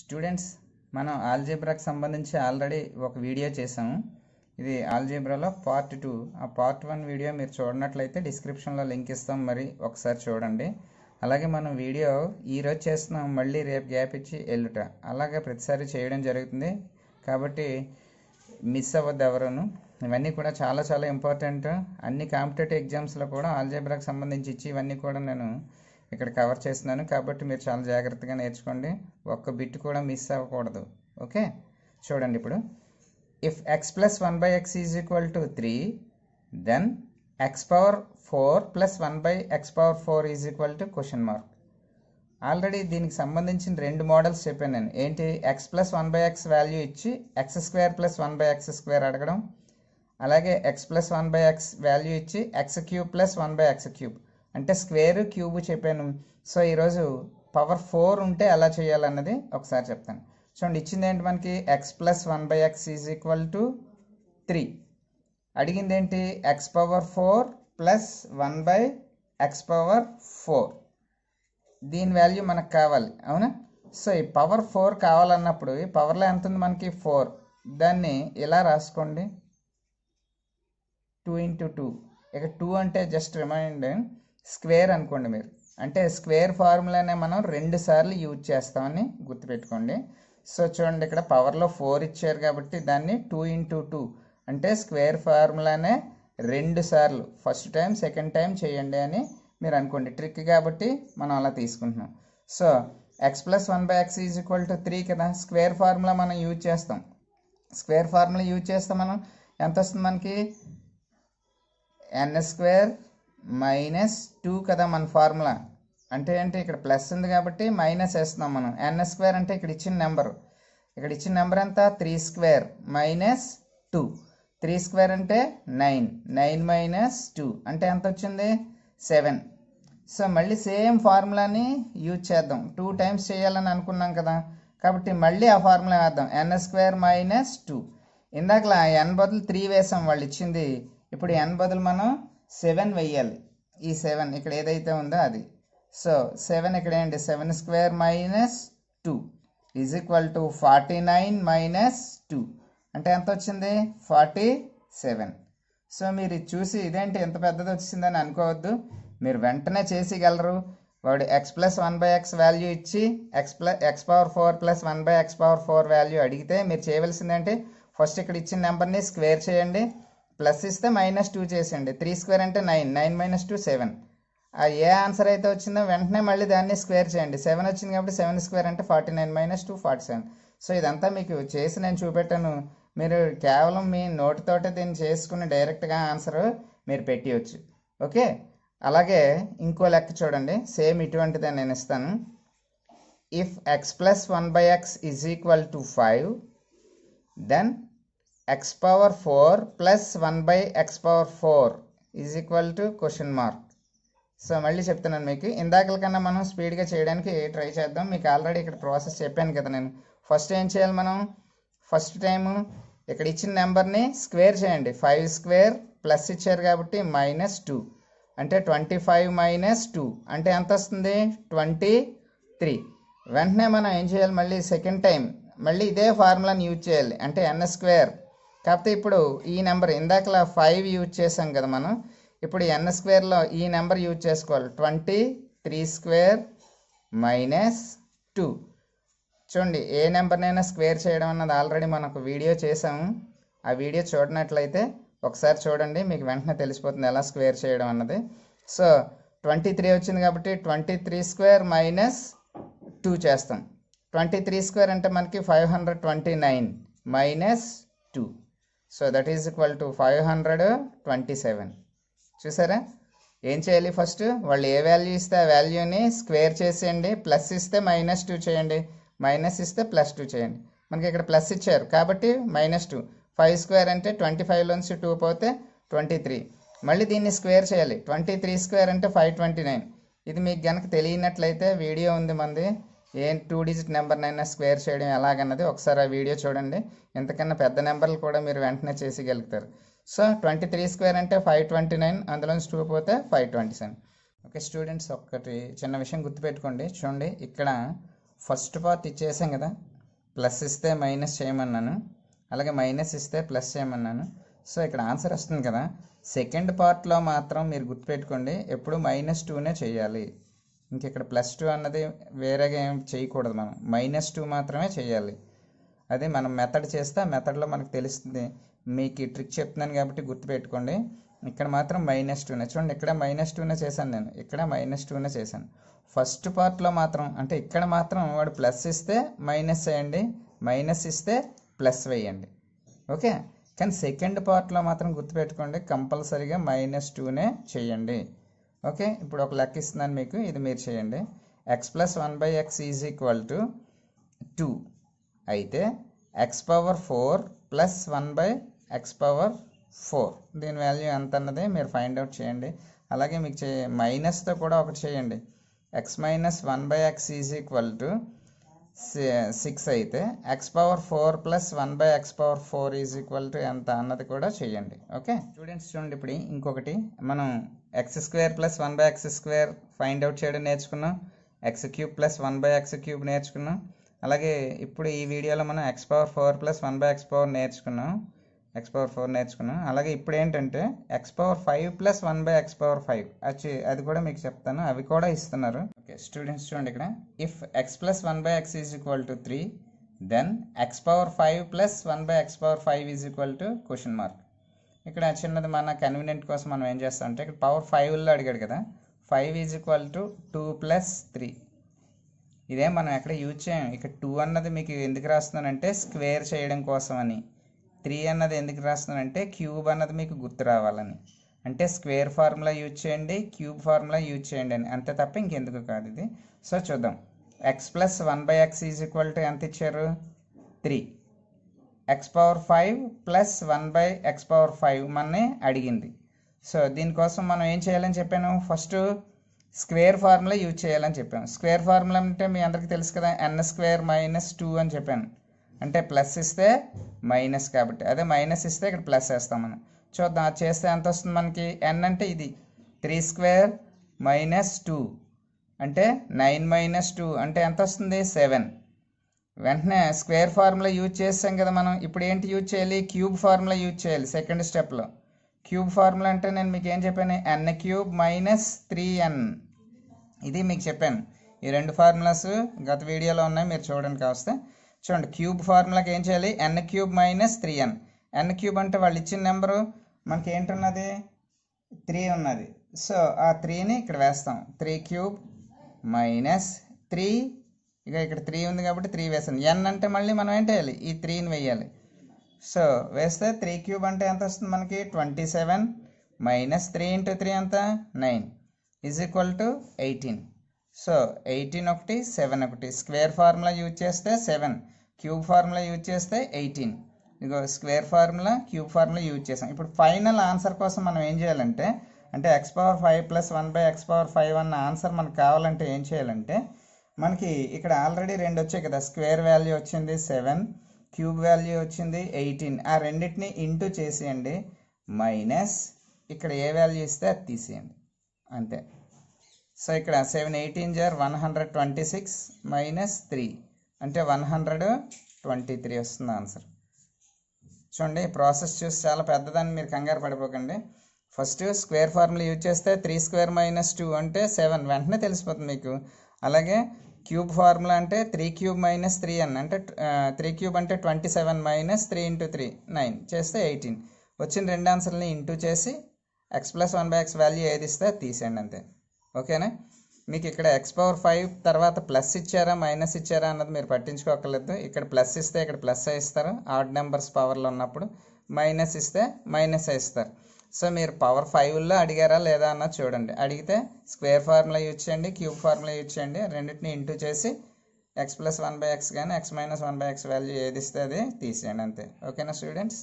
students మనం ఆల్జీబ్రాకి సంబంధించి already ఒక వీడియో చేసాము ఇది ఆల్జీబ్రాలో పార్ట్ టూ ఆ పార్ట్ వన్ వీడియో మీరు చూడనట్లయితే డిస్క్రిప్షన్లో లింక్ ఇస్తాం మరి ఒకసారి చూడండి అలాగే మనం వీడియో ఈరోజు చేస్తున్నాం మళ్ళీ రేపు గ్యాప్ ఇచ్చి ఎల్లుట అలాగే ప్రతిసారి చేయడం జరుగుతుంది కాబట్టి మిస్ అవ్వద్దు ఎవరును ఇవన్నీ కూడా చాలా చాలా ఇంపార్టెంట్ అన్ని కాంపిటేటివ్ ఎగ్జామ్స్లో కూడా ఆల్జీబ్రాకి సంబంధించి ఇచ్చి ఇవన్నీ కూడా నేను ఇక్కడ కవర్ చేస్తున్నాను కాబట్టి మీరు చాలా జాగ్రత్తగా నేర్చుకోండి ఒక్క బిట్ కూడా మిస్ అవ్వకూడదు ఓకే చూడండి ఇప్పుడు if x plus one by x is equal to three then x power four plus one by x power four is equal to question mark already దీనికి సంబంధించిన రెండు మోడల్స్ చెప్పాను నేను ఏంటి x plus one by x value ఇచ్చి x square plus one by x square అడగడం అలాగే x plus one by x value ఇచ్చి x cube plus one by x cube అంటే స్క్వేర్ క్యూబ్ చెప్పాను సో ఈరోజు పవర్ ఫోర్ ఉంటే ఎలా చేయాలన్నది ఒకసారి చెప్తాను చూడండి ఇచ్చింది ఏంటి మనకి x plus one by x is equal to three అడిగింది ఏంటి x power four plus one by x power four దీని వాల్యూ మనకు కావాలి అవునా సో ఈ పవర్ ఫోర్ కావాలన్నప్పుడు ఈ పవర్లో ఎంత ఉంది మనకి ఫోర్ దాన్ని ఇలా రాసుకోండి టూ ఇంటూ టూ ఇక టూ అంటే జస్ట్ రిమైండ్ స్క్వేర్ అనుకోండి మీరు అంటే స్క్వేర్ ఫార్ములానే మనం రెండు సార్లు యూజ్ చేస్తామని గుర్తుపెట్టుకోండి సో చూడండి ఇక్కడ పవర్లో ఫోర్ ఇచ్చారు కాబట్టి దాన్ని టూ ఇంటూ టూ అంటే స్క్వేర్ ఫార్ములానే రెండు సార్లు ఫస్ట్ టైం సెకండ్ టైం చేయండి అని మీరు అనుకోండి ట్రిక్ కాబట్టి మనం అలా తీసుకుంటున్నాం so x plus one by x is equal to three కదా స్క్వేర్ ఫార్ములా మనం యూజ్ చేస్తాం స్క్వేర్ ఫార్ములా యూజ్ చేస్తే మనం ఎంత వస్తుంది మనకి ఎన్ స్క్వేర్ మైనస్ టూ కదా మన ఫార్ములా అంటే అంటే ఇక్కడ ప్లస్ ఉంది కాబట్టి మైనస్ వేస్తున్నాం మనం ఎన్ స్క్వేర్ అంటే ఇక్కడ ఇచ్చిన నెంబర్ ఇక్కడ ఇచ్చిన నెంబర్ ఎంత three square minus two three square అంటే నైన్ నైన్ మైనస్ టూ అంటే ఎంత వచ్చింది సెవెన్ సో మళ్ళీ సేమ్ ఫార్ములాని యూజ్ చేద్దాం టూ టైమ్స్ చేయాలని అనుకున్నాం కదా కాబట్టి మళ్ళీ ఆ ఫార్ములా వేద్దాం ఎన్ స్క్వేర్ మైనస్ టూ ఇందాకలా ఎన్ బదులు త్రీ వేసాం వాళ్ళు ఇచ్చింది ఇప్పుడు ఎన్ బదులు మనం సెవెన్ వెయ్యాలి ఈ సెవెన్ ఇక్కడ ఏదైతే ఉందో అది సో సెవెన్ ఇక్కడ ఏంటి seven square minus two is equal to forty nine minus two అంటే ఎంత వచ్చింది ఫార్టీ సెవెన్ సో మీరు చూసి ఇదేంటి ఎంత పెద్దది వచ్చిందని అనుకోవద్దు మీరు వెంటనే చేసిగలరు వాడు x plus one by x value ఇచ్చి x plus x power four plus one by x power four value అడిగితే మీరు చేయవలసిందంటే ఫస్ట్ ఇక్కడ ఇచ్చిన నెంబర్ని స్క్వేర్ చేయండి ప్లస్ ఇస్తే మైనస్ టూ చేసేయండి త్రీ స్క్వేర్ అంటే nine nine minus two seven ఆ ఏ ఆన్సర్ అయితే వచ్చిందో వెంటనే మళ్ళీ దాన్ని స్క్వేర్ చేయండి సెవెన్ వచ్చింది కాబట్టి సెవెన్ స్క్వేర్ అంటే forty nine minus two forty seven so ఇదంతా మీకు చేసి నేను చూపెట్టాను మీరు కేవలం మీ తోట దీన్ని చేసుకుని డైరెక్ట్గా ఆన్సర్ మీరు పెట్టివచ్చు ఓకే అలాగే ఇంకో లెక్క చూడండి సేమ్ ఇటువంటిదే నేను ఇస్తాను if x plus one by x is equal to five then x power four plus one by x power four is equal to question mark so మళ్ళీ చెప్తున్నాను మీకు ఇందాకల కన్నా మనం స్పీడ్గా చేయడానికి ట్రై చేద్దాం మీకు ఆల్రెడీ ఇక్కడ ప్రాసెస్ చెప్పాను కదా నేను ఫస్ట్ ఏం చేయాలి మనం ఫస్ట్ టైము ఇక్కడ ఇచ్చిన నెంబర్ని స్క్వేర్ చేయండి ఫైవ్ స్క్వేర్ ప్లస్ ఇచ్చారు కాబట్టి మైనస్ టూ అంటే ట్వంటీ ఫైవ్ మైనస్ టూ అంటే ఎంత వస్తుంది ట్వంటీ త్రీ వెంటనే మనం ఏం చేయాలి మళ్ళీ సెకండ్ టైం మళ్ళీ ఇదే ఫార్ములాని యూజ్ చేయాలి అంటే ఎన్ స్క్వేర్ కాకపోతే ఇప్పుడు ఈ నెంబర్ ఇందాకలా ఫైవ్ యూజ్ చేసాం కదా మనం ఇప్పుడు ఎన్ స్క్వేర్లో ఈ నెంబర్ యూజ్ చేసుకోవాలి twenty three square minus two చూడండి ఏ నెంబర్నైనా స్క్వేర్ చేయడం అన్నది ఆల్రెడీ మనకు వీడియో చేసాము ఆ వీడియో చూడనట్లయితే ఒకసారి చూడండి మీకు వెంటనే తెలిసిపోతుంది ఎలా స్క్వేర్ చేయడం అన్నది సో ట్వంటీ త్రీ వచ్చింది కాబట్టి twenty three square minus two చేస్తాం ట్వంటీ త్రీ స్క్వేర్ అంటే మనకి five hundred twenty nine minus two so that is equal to five hundred twenty seven చూసారా ఏం చేయాలి ఫస్ట్ వాళ్ళు ఏ వాల్యూ ఇస్తే ఆ వాల్యూని స్క్వేర్ చేసేయండి ప్లస్ ఇస్తే మైనస్ టూ చేయండి మైనస్ ఇస్తే ప్లస్ టూ చేయండి మనకి ఇక్కడ ప్లస్ ఇచ్చారు కాబట్టి మైనస్ టూ ఫైవ్ స్క్వేర్ అంటే ట్వంటీ ఫైవ్ లోన్స్ టూ పోతే ట్వంటీ త్రీ మళ్ళీ దీన్ని స్క్వేర్ చేయాలి ట్వంటీ త్రీ స్క్వేర్ అంటే ఫైవ్ ట్వంటీ నైన్ ఇది మీకు కనుక తెలియనట్లయితే వీడియో ఉంది మంది ఏం టూ డిజిట్ నెంబర్నైనా స్క్వేర్ చేయడం ఎలాగన్నది ఒకసారి ఆ వీడియో చూడండి ఎంతకన్నా పెద్ద నెంబర్లు కూడా మీరు వెంటనే చేసేయగలుగుతారు సో ట్వంటీ త్రీ స్క్వేర్ అంటే ఫైవ్ ట్వంటీ నైన్ అందులోంచి టూ పోతే five twenty seven okay students ఒక్కటి చిన్న విషయం గుర్తుపెట్టుకోండి చూడండి ఇక్కడ ఫస్ట్ పార్ట్ ఇచ్చేసాం కదా ప్లస్ ఇస్తే మైనస్ చేయమన్నాను అలాగే మైనస్ ఇస్తే ప్లస్ చేయమన్నాను సో ఇక్కడ ఆన్సర్ వస్తుంది కదా సెకండ్ పార్ట్లో మాత్రం మీరు గుర్తుపెట్టుకోండి ఎప్పుడు మైనస్ టూనే చేయాలి ఇంక ఇక్కడ ప్లస్ టూ అన్నది వేరేగా ఏం చేయకూడదు మనం మైనస్ టూ మాత్రమే చేయాలి అదే మనం మెథడ్ చేస్తే ఆ మెథడ్లో మనకు తెలుస్తుంది మీకు ఈ ట్రిక్ చెప్తున్నాను కాబట్టి గుర్తుపెట్టుకోండి ఇక్కడ మాత్రం మైనస్ టూనే చూడండి ఇక్కడ మైనస్ టూనే చేశాను నేను ఇక్కడ మైనస్ టూనే చేశాను ఫస్ట్ పార్ట్లో మాత్రం అంటే ఇక్కడ మాత్రం వాడు ప్లస్ ఇస్తే మైనస్ వేయండి మైనస్ ఇస్తే ప్లస్ వేయండి ఓకే కానీ సెకండ్ పార్ట్లో మాత్రం గుర్తుపెట్టుకోండి కంపల్సరీగా మైనస్ టూనే చేయండి ఓకే ఇప్పుడు ఒక లెక్క ఇస్తున్నాను మీకు ఇది మీరు చేయండి x plus one by x is equal to two అయితే x power four plus one by x power four దీని వాల్యూ ఎంత అన్నది మీరు ఫైండ్ అవుట్ చేయండి అలాగే మీకు చే మైనస్తో కూడా ఒకటి చేయండి x minus one by x is equal to six అయితే x power four plus one by x power four is equal to ఎంత అన్నది కూడా చేయండి ఓకే స్టూడెంట్స్ చూడండి ఇప్పుడు ఇంకొకటి మనం x square plus one by x square find out చేయడం నేర్చుకున్నాం x cube plus one by x cube నేర్చుకున్నాం అలాగే ఇప్పుడు ఈ వీడియోలో మనం x power four plus one by x power నేర్చుకున్నాం ఎక్స్ పవర్ ఫోర్ నేర్చుకున్నాం అలాగే ఇప్పుడు ఏంటంటే x power five plus one by x power five అది అది కూడా మీకు చెప్తాను అవి కూడా ఇస్తున్నారు ఓకే స్టూడెంట్స్ చూడండి ఇక్కడ if x plus one by x is equal to three then x power five plus one by x power five is equal to question mark ఇక్కడ చిన్నది మన కన్వీనియంట్ కోసం మనం ఏం చేస్తామంటే ఇక్కడ పవర్ ఫైవ్లో అడిగాడు కదా five is equal to two plus three ఇదే మనం ఎక్కడ యూజ్ చేయం ఇక్కడ టూ అన్నది మీకు ఎందుకు రాస్తున్నానంటే స్క్వేర్ చేయడం కోసం అని త్రీ అన్నది ఎందుకు రాస్తున్నానంటే క్యూబ్ అన్నది మీకు గుర్తు రావాలని అంటే స్క్వేర్ ఫార్ములా యూజ్ చేయండి క్యూబ్ ఫార్ములా యూజ్ చేయండి అని అంతే తప్ప ఇంకెందుకు కాదు ఇది సో చూద్దాం x plus one by x is equal to ఎంత ఇచ్చారు three x power five plus one by x power five మనని అడిగింది సో దీనికోసం మనం ఏం చేయాలని చెప్పాను ఫస్ట్ స్క్వేర్ ఫార్ములా యూజ్ చేయాలని చెప్పాను స్క్వేర్ ఫార్ములా అంటే మీ అందరికీ తెలుసు కదా ఎన్ స్క్వేర్ మైనస్ టూ అని చెప్పాను అంటే ప్లస్ ఇస్తే మైనస్ కాబట్టి అదే మైనస్ ఇస్తే ఇక్కడ ప్లస్ వేస్తాం మనం చూద్దాం చేస్తే ఎంత వస్తుంది మనకి ఎన్ అంటే ఇది త్రీ స్క్వేర్ మైనస్ టూ అంటే నైన్ మైనస్ టూ అంటే ఎంత వస్తుంది సెవెన్ వెంటనే స్క్వేర్ ఫార్ములా యూజ్ చేస్తాం కదా మనం ఇప్పుడు ఏంటి యూజ్ చేయాలి క్యూబ్ ఫార్ములా యూజ్ చేయాలి సెకండ్ స్టెప్లో క్యూబ్ ఫార్ములా అంటే నేను మీకు ఏం చెప్పాను n cube minus three n ఇది మీకు చెప్పాను ఈ రెండు ఫార్ములాస్ గత వీడియోలో ఉన్నాయి మీరు చూడడానికి వస్తే చూడండి క్యూబ్ ఫార్ములాకి ఏం చేయాలి n cube minus three n n cube అంటే వాళ్ళు ఇచ్చిన నెంబరు మనకి ఉన్నది త్రీ ఉన్నది సో ఆ త్రీని ఇక్కడ వేస్తాం త్రీ క్యూబ్ మైనస్ త్రీ ఇక ఇక్కడ త్రీ ఉంది కాబట్టి త్రీ వేస్తుంది ఎన్ అంటే మళ్ళీ మనం ఏంటి వేయాలి ఈ త్రీని వేయాలి సో వేస్తే త్రీ క్యూబ్ అంటే ఎంత వస్తుంది మనకి twenty seven minus three into three ఎంత nine is equal to eighteen so eighteen ఒకటి సెవెన్ ఒకటి స్క్వేర్ ఫార్ములా యూజ్ చేస్తే సెవెన్ క్యూబ్ ఫార్ములా యూజ్ చేస్తే ఎయిటీన్ ఇదిగో square formula cube formula use చేసాం ఇప్పుడు ఫైనల్ ఆన్సర్ కోసం మనం ఏం చేయాలంటే అంటే x power five plus one by x power five అన్న ఆన్సర్ మనకు కావాలంటే ఏం చేయాలంటే మనకి ఇక్కడ ఆల్రెడీ రెండు వచ్చాయి కదా స్క్వేర్ వాల్యూ వచ్చింది సెవెన్ క్యూబ్ వాల్యూ వచ్చింది ఎయిటీన్ ఆ రెండింటిని ఇంటూ చేసేయండి మైనస్ ఇక్కడ ఏ వాల్యూ ఇస్తే అది తీసేయండి అంతే సో ఇక్కడ సెవెన్ ఎయిటీన్ జార్ one hundred twenty six minus three అంటే వన్ హండ్రెడ్ ట్వంటీ త్రీ వస్తుంది ఆన్సర్ చూడండి ప్రాసెస్ చూసి చాలా పెద్దదని మీరు కంగారు పడిపోకండి ఫస్ట్ స్క్వేర్ ఫార్ములా యూజ్ చేస్తే త్రీ స్క్వేర్ మైనస్ టూ అంటే సెవెన్ వెంటనే తెలిసిపోతుంది మీకు అలాగే క్యూబ్ ఫార్ములా అంటే త్రీ క్యూబ్ మైనస్ త్రీ అని అంటే త్రీ క్యూబ్ అంటే twenty seven minus three into three nine చేస్తే ఎయిటీన్ వచ్చిన రెండు ఆన్సర్ని ఇంటూ చేసి x plus one by x value ఏది ఇస్తే తీసేయండి అంతే ఓకేనా మీకు ఇక్కడ ఎక్స్ పవర్ ఫైవ్ తర్వాత ప్లస్ ఇచ్చారా మైనస్ ఇచ్చారా అన్నది మీరు పట్టించుకోకలేదు ఇక్కడ ప్లస్ ఇస్తే ఇక్కడ ప్లస్ ఇస్తారు ఆడ్ నెంబర్స్ పవర్లో ఉన్నప్పుడు మైనస్ ఇస్తే మైనస్ ఇస్తారు సో మీరు పవర్ ఫైవ్లో అడిగారా లేదా అన్న చూడండి అడిగితే స్క్వేర్ ఫార్ములా యూజ్ చేయండి క్యూబ్ ఫార్ములా యూజ్ చేయండి రెండింటిని ఇంటూ చేసి x plus one by x కానీ x minus one by x value ఏది ఇస్తే అది తీసేయండి అంతే ఓకేనా స్టూడెంట్స్